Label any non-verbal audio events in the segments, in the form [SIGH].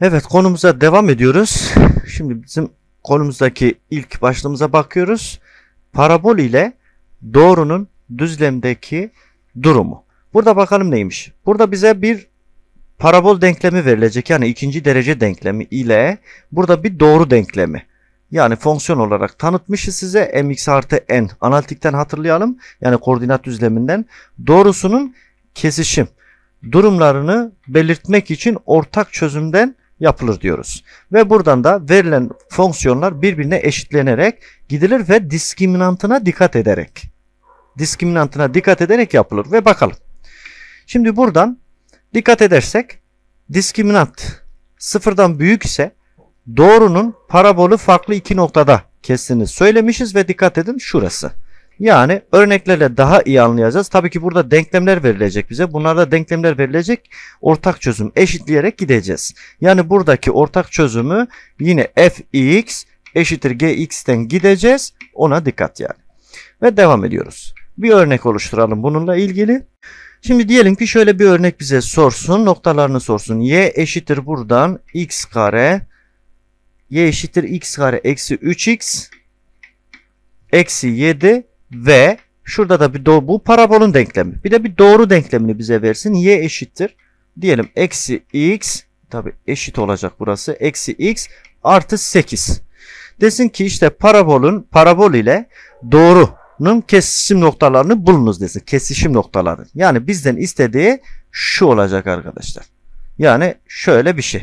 Evet konumuza devam ediyoruz. Şimdi bizim konumuzdaki ilk başlığımıza bakıyoruz. Parabol ile doğrunun düzlemdeki durumu. Burada bakalım neymiş. Burada bize bir parabol denklemi verilecek. Yani ikinci derece denklemi ile burada bir doğru denklemi. Yani fonksiyon olarak tanıtmışız size mx artı n analitikten hatırlayalım. Yani koordinat düzleminden doğrusunun kesişim durumlarını belirtmek için ortak çözümden yapılır diyoruz. Ve buradan da verilen fonksiyonlar birbirine eşitlenerek gidilir ve diskriminantına dikkat ederek diskriminantına dikkat ederek yapılır ve bakalım. Şimdi buradan dikkat edersek diskriminant sıfırdan büyük ise doğrunun parabolü farklı iki noktada kestiğini söylemişiz ve dikkat edin şurası. Yani örneklerle daha iyi anlayacağız. Tabii ki burada denklemler verilecek bize. Bunlarda denklemler verilecek. Ortak çözüm eşitleyerek gideceğiz. Yani buradaki ortak çözümü yine fx eşittir gx'ten gideceğiz. Ona dikkat yani. Ve devam ediyoruz. Bir örnek oluşturalım bununla ilgili. Şimdi diyelim ki şöyle bir örnek bize sorsun. Noktalarını sorsun. y eşittir buradan x kare. y eşittir x kare eksi 3x eksi 7 ve şurada da bir bu parabolün denklemi. Bir de bir doğru denklemini bize versin. Y eşittir. Diyelim eksi x tabi eşit olacak burası. Eksi x artı 8. Desin ki işte parabolün parabol ile doğrunun kesişim noktalarını bulunuz desin. Kesişim noktaları. Yani bizden istediği şu olacak arkadaşlar. Yani şöyle bir şey.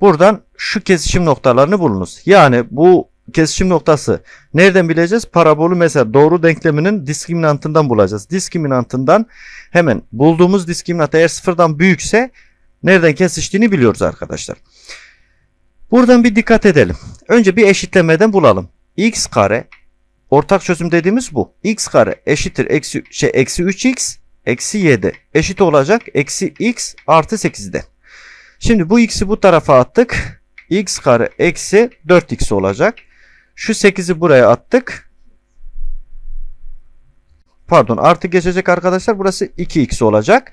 Buradan şu kesişim noktalarını bulunuz. Yani bu kesişim noktası. Nereden bileceğiz? Parabolü mesela doğru denkleminin diskriminantından bulacağız. Diskriminantından hemen bulduğumuz diskriminant eğer sıfırdan büyükse nereden kesiştiğini biliyoruz arkadaşlar. Buradan bir dikkat edelim. Önce bir eşitlemeden bulalım. x kare ortak çözüm dediğimiz bu. x kare eşittir eksi, şey, eksi 3x eksi 7 eşit olacak eksi x artı 8'den. Şimdi bu x'i bu tarafa attık. x kare eksi 4x olacak. Şu 8'i buraya attık. Pardon artı geçecek arkadaşlar. Burası 2x olacak.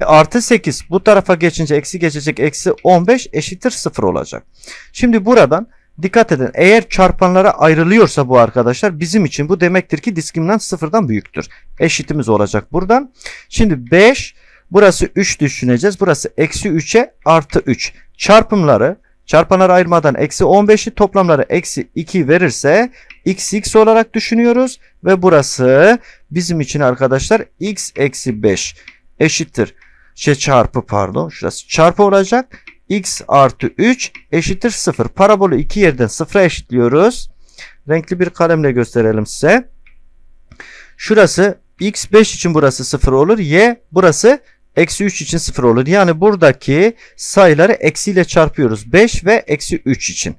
E, artı 8 bu tarafa geçince eksi geçecek eksi 15 eşittir 0 olacak. Şimdi buradan dikkat edin eğer çarpanlara ayrılıyorsa bu arkadaşlar bizim için bu demektir ki diskriminant sıfırdan büyüktür. Eşitimiz olacak buradan. Şimdi 5 burası 3 düşüneceğiz. Burası eksi 3'e artı 3 çarpımları Çarpanları ayırmadan eksi 15'i toplamları eksi 2 verirse x x olarak düşünüyoruz. Ve burası bizim için arkadaşlar x eksi 5 eşittir. Şey çarpı pardon şurası çarpı olacak. x artı 3 eşittir 0. Parabolü iki yerden 0'a eşitliyoruz. Renkli bir kalemle gösterelim size. Şurası x5 için burası 0 olur. Y burası Eksi 3 için 0 olur. Yani buradaki sayıları eksiyle çarpıyoruz. 5 ve eksi 3 için.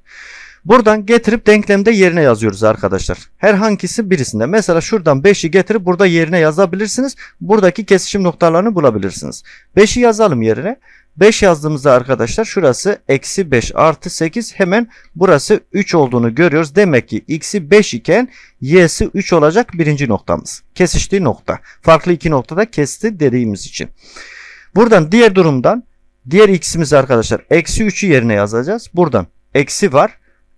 Buradan getirip denklemde yerine yazıyoruz arkadaşlar. Herhangisi birisinde. Mesela şuradan 5'i getirip burada yerine yazabilirsiniz. Buradaki kesişim noktalarını bulabilirsiniz. 5'i yazalım yerine. 5 yazdığımızda arkadaşlar şurası eksi 5 artı 8 hemen burası 3 olduğunu görüyoruz. Demek ki x'i 5 iken y'si 3 olacak birinci noktamız. Kesiştiği nokta. Farklı iki noktada kesti dediğimiz için. Buradan diğer durumdan diğer x'imiz arkadaşlar eksi 3'ü yerine yazacağız. Buradan eksi var.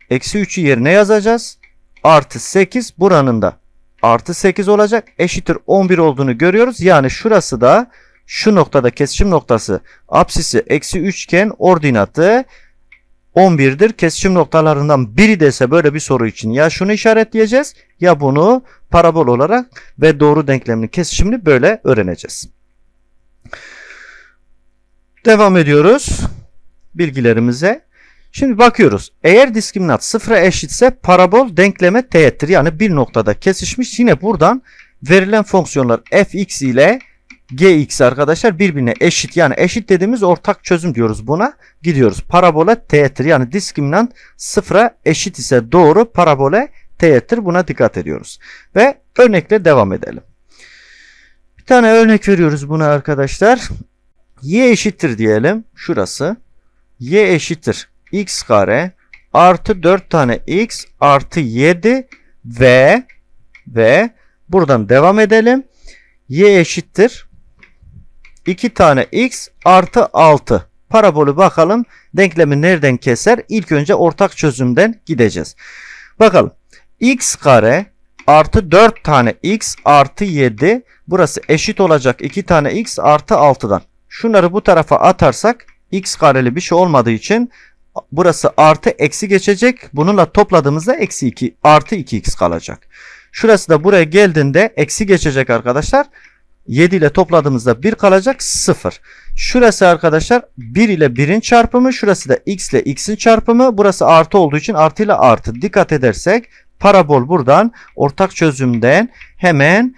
Eksi 3'ü yerine yazacağız. Artı 8 buranın da artı 8 olacak. Eşittir 11 olduğunu görüyoruz. Yani şurası da şu noktada kesişim noktası apsisi eksi 3 iken ordinatı 11'dir. Kesişim noktalarından biri dese böyle bir soru için ya şunu işaretleyeceğiz ya bunu parabol olarak ve doğru denklemini kesişimini böyle öğreneceğiz. Devam ediyoruz bilgilerimize. Şimdi bakıyoruz. Eğer diskriminat sıfıra eşitse parabol denkleme teğettir. Yani bir noktada kesişmiş. Yine buradan verilen fonksiyonlar fx ile gx arkadaşlar birbirine eşit. Yani eşit dediğimiz ortak çözüm diyoruz buna. Gidiyoruz. Parabola teğettir. Yani diskriminant sıfıra eşit ise doğru parabole teğettir. Buna dikkat ediyoruz. Ve örnekle devam edelim. Bir tane örnek veriyoruz buna arkadaşlar. y eşittir diyelim. Şurası. y eşittir x kare artı 4 tane x artı 7 ve ve buradan devam edelim. y eşittir 2 tane x artı 6 parabolü bakalım denklemi nereden keser? İlk önce ortak çözümden gideceğiz. Bakalım x kare artı 4 tane x artı 7 burası eşit olacak 2 tane x artı 6'dan. Şunları bu tarafa atarsak x kareli bir şey olmadığı için burası artı eksi geçecek. Bununla topladığımızda eksi 2 artı 2x kalacak. Şurası da buraya geldiğinde eksi geçecek arkadaşlar. 7 ile topladığımızda 1 kalacak 0. Şurası arkadaşlar 1 ile 1'in çarpımı. Şurası da x ile x'in çarpımı. Burası artı olduğu için artı ile artı. Dikkat edersek parabol buradan ortak çözümden hemen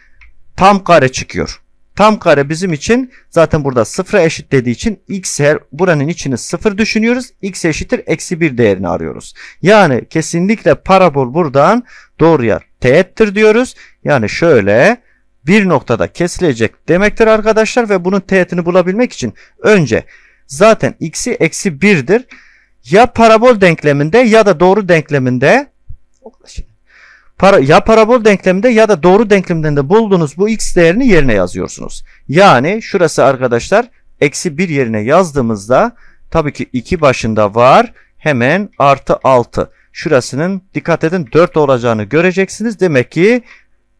tam kare çıkıyor. Tam kare bizim için zaten burada sıfıra eşit dediği için x eğer buranın içini sıfır düşünüyoruz. x eşittir eksi bir değerini arıyoruz. Yani kesinlikle parabol buradan doğruya teğettir diyoruz. Yani şöyle bir noktada kesilecek demektir arkadaşlar ve bunun teğetini bulabilmek için önce zaten x'i eksi birdir Ya parabol denkleminde ya da doğru denkleminde para, ya parabol denkleminde ya da doğru denkleminde de bulduğunuz bu x değerini yerine yazıyorsunuz. Yani şurası arkadaşlar eksi 1 yerine yazdığımızda tabii ki 2 başında var hemen artı 6. Şurasının dikkat edin 4 olacağını göreceksiniz. Demek ki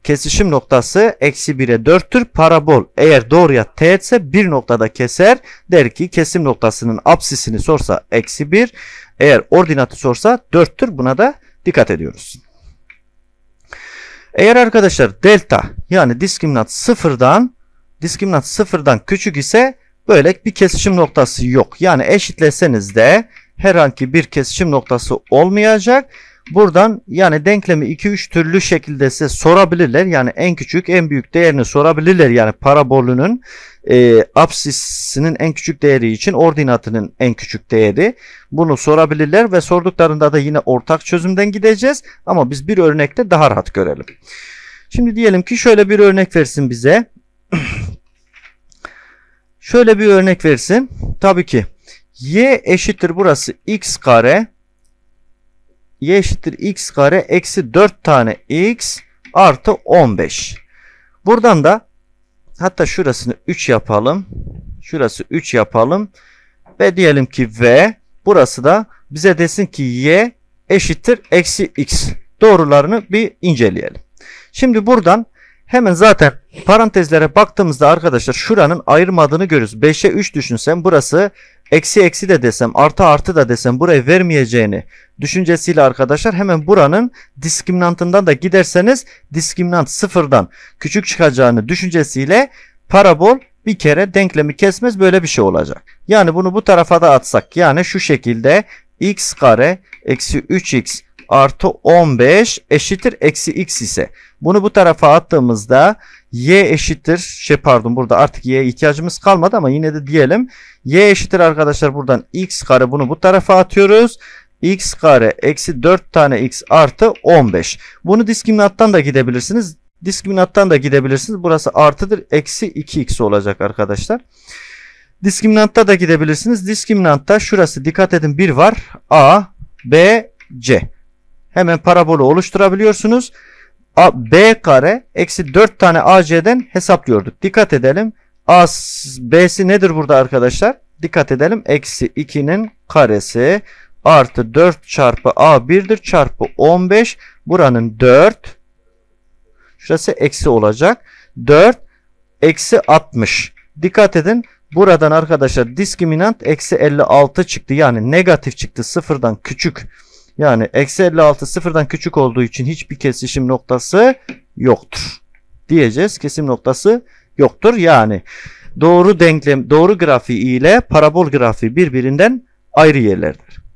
kesişim noktası eksi 1'e 4'tür. Parabol eğer doğruya teğetse bir noktada keser. Der ki kesim noktasının apsisini sorsa eksi 1. Eğer ordinatı sorsa 4'tür. Buna da dikkat ediyoruz. Eğer arkadaşlar delta yani diskriminat sıfırdan diskriminat sıfırdan küçük ise böyle bir kesişim noktası yok. Yani eşitleseniz de herhangi bir kesişim noktası olmayacak. Buradan yani denklemi 2-3 türlü şekilde size sorabilirler. Yani en küçük en büyük değerini sorabilirler. Yani parabolünün e, apsisinin en küçük değeri için ordinatının en küçük değeri. Bunu sorabilirler ve sorduklarında da yine ortak çözümden gideceğiz ama biz bir örnekte daha rahat görelim. Şimdi diyelim ki şöyle bir örnek versin bize. [CLEARS THROAT] şöyle bir örnek versin. Tabii ki y eşittir burası x kare y eşittir x kare eksi 4 tane x artı 15. Buradan da Hatta şurasını 3 yapalım. Şurası 3 yapalım. Ve diyelim ki V burası da bize desin ki Y eşittir eksi X. Doğrularını bir inceleyelim. Şimdi buradan hemen zaten parantezlere baktığımızda arkadaşlar şuranın ayırmadığını görürüz. 5'e 3 düşünsem burası eksi eksi de desem artı artı da desem buraya vermeyeceğini düşüncesiyle arkadaşlar hemen buranın diskriminantından da giderseniz diskriminant sıfırdan küçük çıkacağını düşüncesiyle parabol bir kere denklemi kesmez böyle bir şey olacak. Yani bunu bu tarafa da atsak yani şu şekilde x kare eksi 3x artı 15 eşittir eksi x ise bunu bu tarafa attığımızda y eşittir şey pardon burada artık y'ye ihtiyacımız kalmadı ama yine de diyelim y eşittir arkadaşlar buradan x kare bunu bu tarafa atıyoruz x kare eksi 4 tane x artı 15. Bunu diskriminattan da gidebilirsiniz. Diskriminattan da gidebilirsiniz. Burası artıdır. Eksi 2x olacak arkadaşlar. Diskriminantta da gidebilirsiniz. Diskriminantta şurası dikkat edin bir var. A, B, C. Hemen parabolu oluşturabiliyorsunuz. A, B kare eksi 4 tane AC'den hesaplıyorduk. Dikkat edelim. A, B'si nedir burada arkadaşlar? Dikkat edelim. Eksi 2'nin karesi artı 4 çarpı A1'dir çarpı 15. Buranın 4. Şurası eksi olacak. 4 eksi 60. Dikkat edin. Buradan arkadaşlar diskriminant eksi 56 çıktı. Yani negatif çıktı. Sıfırdan küçük. Yani eksi 56 sıfırdan küçük olduğu için hiçbir kesişim noktası yoktur. Diyeceğiz. Kesim noktası yoktur. Yani doğru denklem, doğru grafiği ile parabol grafiği birbirinden ayrı yerlerdir.